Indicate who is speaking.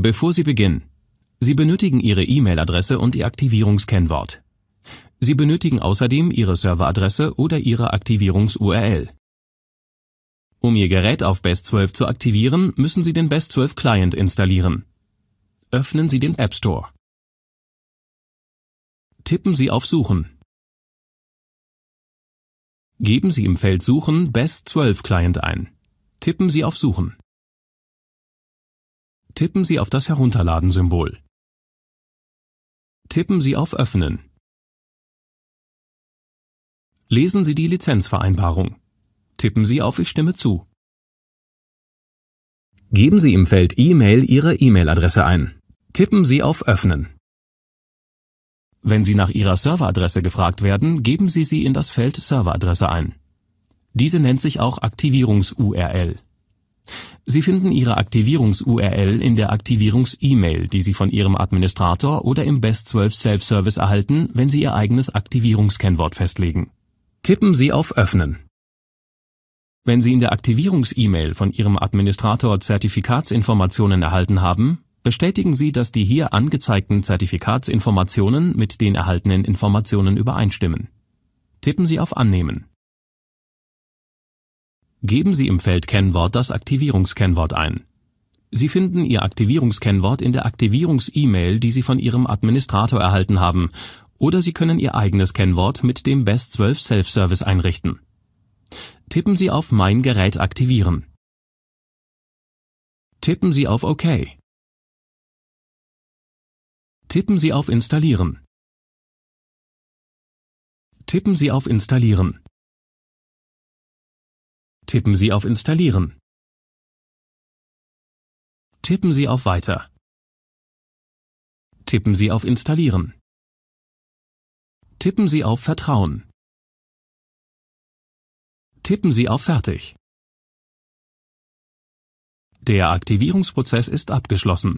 Speaker 1: Bevor Sie beginnen, Sie benötigen Ihre E-Mail-Adresse und Ihr Aktivierungskennwort. Sie benötigen außerdem Ihre Serveradresse oder Ihre Aktivierungs-URL. Um Ihr Gerät auf Best 12 zu aktivieren, müssen Sie den Best 12
Speaker 2: Client installieren. Öffnen Sie den App Store. Tippen Sie auf Suchen. Geben Sie im Feld Suchen Best 12 Client ein. Tippen Sie auf Suchen. Tippen Sie auf das Herunterladen-Symbol. Tippen Sie auf Öffnen. Lesen Sie die Lizenzvereinbarung. Tippen Sie auf Ich stimme zu. Geben Sie im Feld
Speaker 1: E-Mail Ihre E-Mail-Adresse ein. Tippen Sie auf Öffnen. Wenn Sie nach Ihrer Serveradresse gefragt werden, geben Sie sie in das Feld Serveradresse ein. Diese nennt sich auch Aktivierungs-URL. Sie finden ihre Aktivierungs-URL in der Aktivierungs-E-Mail, die Sie von Ihrem Administrator oder im Best 12 Self-Service erhalten, wenn Sie Ihr eigenes Aktivierungskennwort festlegen. Tippen Sie auf Öffnen. Wenn Sie in der Aktivierungs-E-Mail von Ihrem Administrator Zertifikatsinformationen erhalten haben, bestätigen Sie, dass die hier angezeigten Zertifikatsinformationen mit den erhaltenen Informationen übereinstimmen. Tippen Sie auf Annehmen. Geben Sie im Feld Kennwort das Aktivierungskennwort ein. Sie finden Ihr Aktivierungskennwort in der Aktivierungs-E-Mail, die Sie von Ihrem Administrator erhalten haben, oder Sie können Ihr eigenes Kennwort mit dem Best 12 Self-Service einrichten.
Speaker 2: Tippen Sie auf Mein Gerät aktivieren. Tippen Sie auf OK. Tippen Sie auf Installieren. Tippen Sie auf Installieren. Tippen Sie auf Installieren. Tippen Sie auf Weiter. Tippen Sie auf Installieren. Tippen Sie auf Vertrauen. Tippen Sie auf Fertig. Der Aktivierungsprozess ist abgeschlossen.